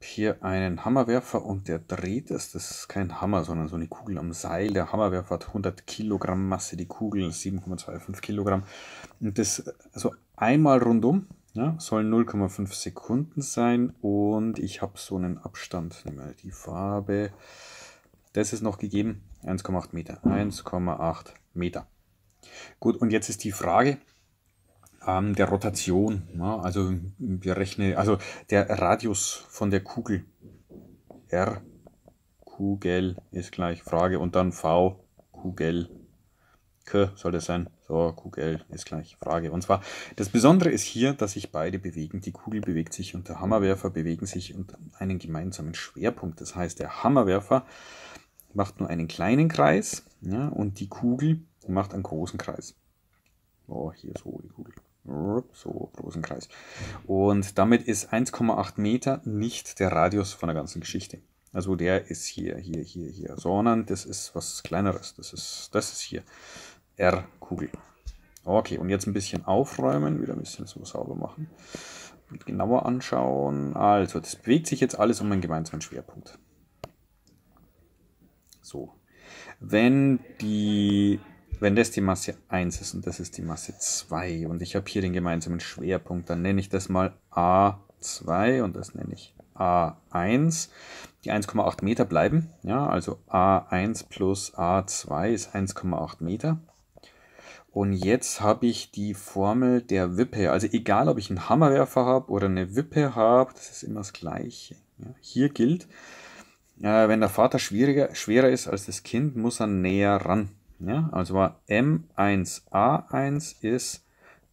hier einen Hammerwerfer und der dreht es. Das ist kein Hammer, sondern so eine Kugel am Seil. Der Hammerwerfer hat 100 Kilogramm Masse, die Kugel 7,25 Kilogramm. Und das so also einmal rundum ja, sollen 0,5 Sekunden sein und ich habe so einen Abstand. Nehme die Farbe, das ist noch gegeben, 1,8 Meter. 1,8 Meter. Gut, und jetzt ist die Frage, ähm, der Rotation. Ne? Also wir rechnen, also der Radius von der Kugel. R, Kugel ist gleich Frage und dann V, Kugel. K soll das sein. So, Kugel ist gleich Frage. Und zwar, das Besondere ist hier, dass sich beide bewegen. Die Kugel bewegt sich und der Hammerwerfer bewegen sich und einen gemeinsamen Schwerpunkt. Das heißt, der Hammerwerfer macht nur einen kleinen Kreis ja, und die Kugel macht einen großen Kreis. Oh, hier so die Kugel so großen Kreis. Und damit ist 1,8 Meter nicht der Radius von der ganzen Geschichte. Also der ist hier, hier, hier, hier, sondern das ist was kleineres. Das ist, das ist hier R-Kugel. Okay, und jetzt ein bisschen aufräumen, wieder ein bisschen so sauber machen. Und genauer anschauen. Also, das bewegt sich jetzt alles um einen gemeinsamen Schwerpunkt. So. Wenn die wenn das die Masse 1 ist und das ist die Masse 2 und ich habe hier den gemeinsamen Schwerpunkt, dann nenne ich das mal A2 und das nenne ich A1. Die 1,8 Meter bleiben, ja, also A1 plus A2 ist 1,8 Meter. Und jetzt habe ich die Formel der Wippe. Also egal, ob ich einen Hammerwerfer habe oder eine Wippe habe, das ist immer das Gleiche. Ja, hier gilt, äh, wenn der Vater schwieriger, schwerer ist als das Kind, muss er näher ran. Ja, ne? also war M1A1 ist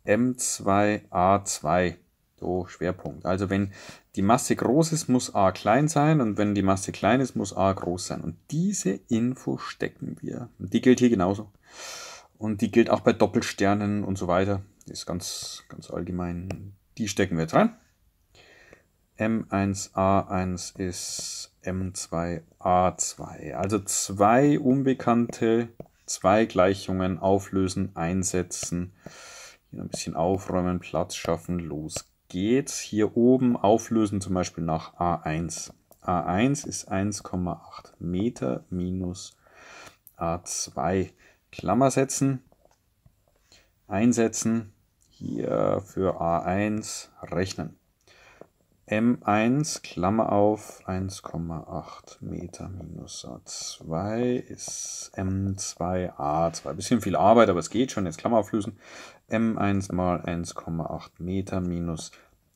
M2A2. So Schwerpunkt. Also wenn die Masse groß ist, muss A klein sein und wenn die Masse klein ist, muss A groß sein. Und diese Info stecken wir. Und die gilt hier genauso. Und die gilt auch bei Doppelsternen und so weiter. Die ist ganz, ganz allgemein. Die stecken wir jetzt rein. M1A1 ist M2A2. Also zwei unbekannte zwei Gleichungen auflösen, einsetzen, hier ein bisschen aufräumen, Platz schaffen, los geht's. Hier oben auflösen zum Beispiel nach A1. A1 ist 1,8 Meter minus A2. Klammer setzen, einsetzen, hier für A1 rechnen. M1, Klammer auf, 1,8 Meter minus A2 ist M2A2. bisschen viel Arbeit, aber es geht schon. Jetzt Klammer auflösen. M1 mal 1,8 Meter minus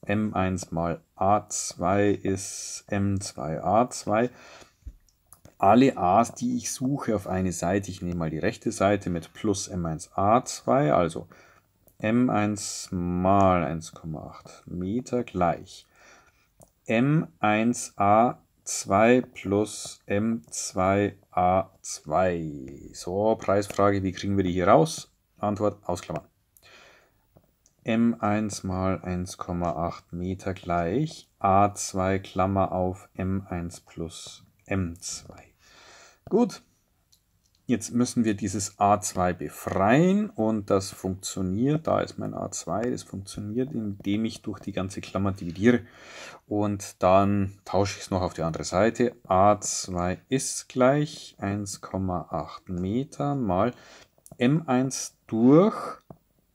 M1 mal A2 ist M2A2. Alle A's, die ich suche auf eine Seite, ich nehme mal die rechte Seite mit plus M1A2, also M1 mal 1,8 Meter gleich M1A2 plus M2A2. So, Preisfrage, wie kriegen wir die hier raus? Antwort ausklammern. M1 mal 1,8 Meter gleich A2 Klammer auf M1 plus M2. Gut, Jetzt müssen wir dieses A2 befreien und das funktioniert, da ist mein A2, das funktioniert, indem ich durch die ganze Klammer dividiere und dann tausche ich es noch auf die andere Seite. A2 ist gleich 1,8 Meter mal M1 durch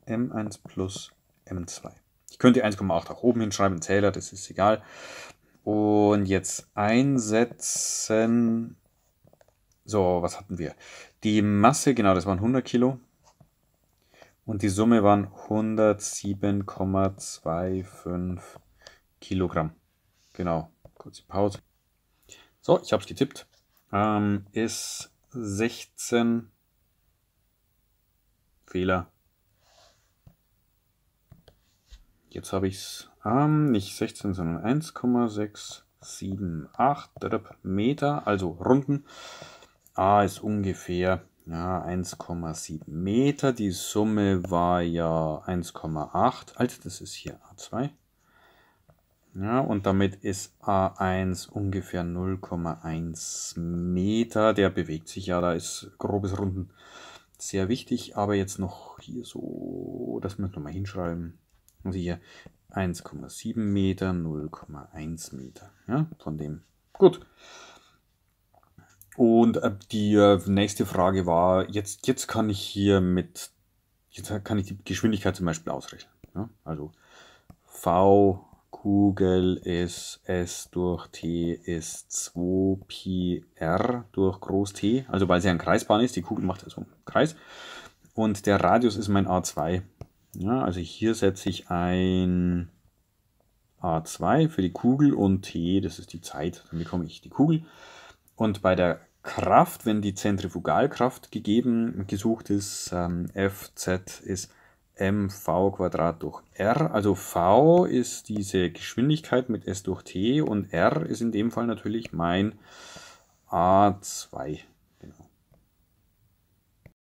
M1 plus M2. Ich könnte 1,8 auch oben hinschreiben, Zähler, das ist egal. Und jetzt einsetzen so, was hatten wir? Die Masse, genau, das waren 100 Kilo. Und die Summe waren 107,25 Kilogramm. Genau, kurze Pause. So, ich habe es getippt. Ähm, ist 16 Fehler. Jetzt habe ich es ähm, nicht 16, sondern 1,678 Meter, also Runden. A ist ungefähr ja, 1,7 Meter. Die Summe war ja 1,8. Also das ist hier A2. Ja, und damit ist A1 ungefähr 0,1 Meter. Der bewegt sich ja, da ist grobes Runden sehr wichtig. Aber jetzt noch hier so, das müssen wir mal hinschreiben. Also hier 1,7 Meter, 0,1 Meter. Ja, von dem. Gut. Und äh, die äh, nächste Frage war, jetzt, jetzt kann ich hier mit, jetzt kann ich die Geschwindigkeit zum Beispiel ausrechnen. Ja? Also V Kugel ist S durch T ist 2 Pi R durch Groß T, also weil sie ein Kreisbahn ist, die Kugel macht also einen Kreis. Und der Radius ist mein A2. Ja, also hier setze ich ein A2 für die Kugel und T, das ist die Zeit, dann bekomme ich die Kugel. Und bei der Kraft, wenn die Zentrifugalkraft gegeben gesucht ist, ähm, Fz ist mv Quadrat durch r. Also v ist diese Geschwindigkeit mit s durch t und r ist in dem Fall natürlich mein a2.